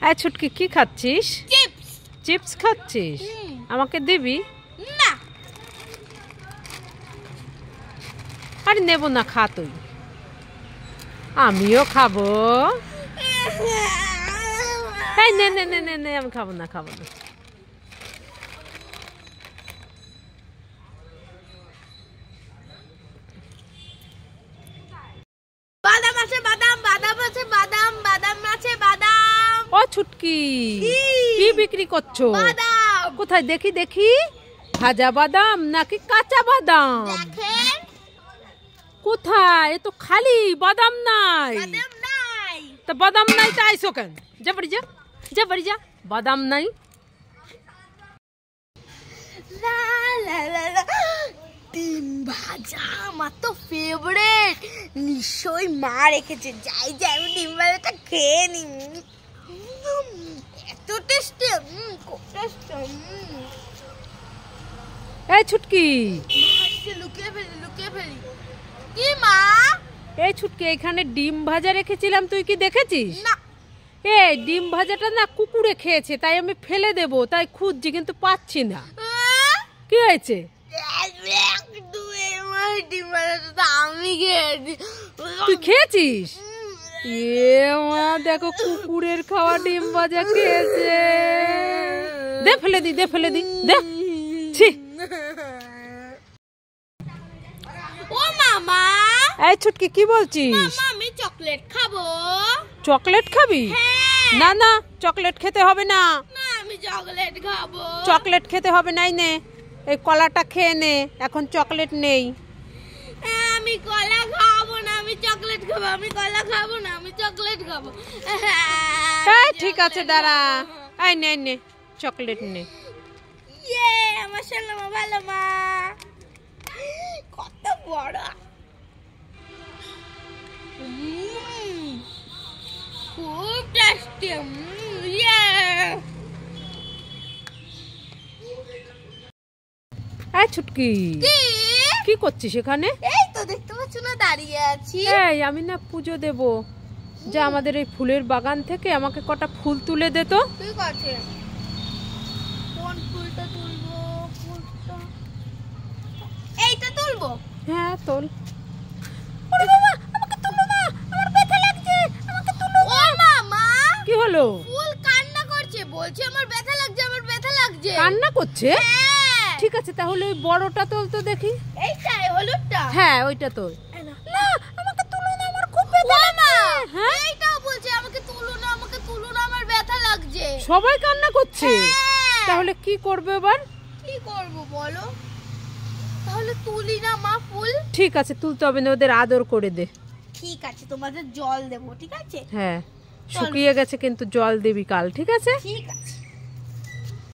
হ্যাঁ ছুটকি কি খাচ্ছিস চিপস খাচ্ছিস আমাকে দিবি না আরে নেব না খা তুই আমিও খাবো নে নে নে নে আমি খাবো না খাবো না ছুটকি কি বিক্রি করছো কোথায় দেখি দেখি ভাজা বাদাম নাকি কাঁচা বাদাম কোথায় এ তো খালি বাদাম নাই তা বাদাম নাই তা আইসো কেন যা বাড়ি যা যা বাড়ি যা বাদাম নাই ডিম ভাজা আমার তো ফেভারেট নিশ্চয়ই মা রেখেছে যাই যাই আমি ডিম ভাজাটা খেয়ে নিই এই ছুটকি লুকিয়ে ফেলি লুকিয়ে ফেলি কি মা এই ছুটকি এখানে ডিম ভাজা রেখেছিলাম তুই কি দেখেছিস না এই ডিম ভাজাটা না কুকুরে খেয়েছে তাই আমি ফেলে দেব তাই খুঁজছি কিন্তু পাচ্ছি না কি হয়েছে ডিম ভাজাটা আমি খেয়েছি তুই খেয়েছিস এ দেখো কুকুরের খাওয়া ডিম ভাজা খেয়েছে দে ফেলে দি দে ফেলে দি দে ও মামা এই ছুটকি কি বলছিস আমি চকলেট খাবো চকলেট খাবি হ্যাঁ। না না চকলেট খেতে হবে না আমি চকলেট চকলেট খেতে হবে নাই নে এই কলাটা খেয়ে নে এখন চকলেট নেই হ্যাঁ, কলা খাবো আমি চকলেট খাবো আমি কলা খাবো না আমি চকলেট খাবো হ্যাঁ ঠিক আছে দাঁড়া এই নে নে চকলেট নে ইয়ে আমার সোনামা ভালো মা কত বড় খুব টেস্টি ইয়ে এই ছুটকি কি করছিস এখানে দাঁড়িয়ে আছি আমি না পুজো দেব যে আমাদের এই ফুলের বাগান থেকে আমাকে কটা ফুল তুলে দে তো ঠিক আছে এইটা তুলবো হ্যাঁ তোল ও কান্না করছে বলছে আমার ব্যথা লাগছে আমার ব্যথা লাগছে করছে হ্যাঁ। ঠিক আছে তাহলে ওই বড়টা তোল তো দেখি এইটাই হলুদ হ্যাঁ ওইটা তো না আমাকে তুলো না আমার খুব ব্যথা লাগছে হ্যাঁ? এইটাও বলছে আমাকে তুলো না আমাকে তুলো না আমার ব্যথা লাগছে সবাই কান্না করছে হ্যাঁ। তাহলে কি করবে এবার কি করব বলো তাহলে তুলি না মা ফুল ঠিক আছে তুলতে হবে না ওদের আদর করে দে ঠিক আছে তোমাদের জল দেবো ঠিক আছে হ্যাঁ শুকিয়ে গেছে কিন্তু জল দিবি কাল ঠিক আছে ঠিক আছে